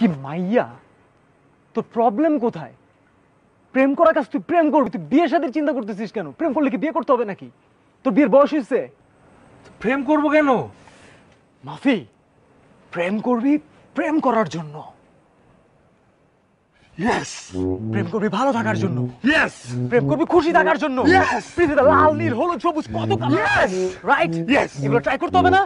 তুই কি মাইয়া তোর প্রবলেম কোথায় প্রেম করার কাজ তুই প্রেম করবি তুই বিয়ের সাথে চিন্তা করতেছিস কেন প্রেম করলে কি বিয়ে করতে হবে নাকি তোর বিয়ের বয়স হয়েছে প্রেম করব কেন মাফি প্রেম করবি প্রেম করার জন্য প্রেম করবি ভালো থাকার জন্য প্রেম করবি খুশি থাকার জন্য লাল নীল হলুদ সবুজ কত রাইট এগুলো ট্রাই করতে হবে না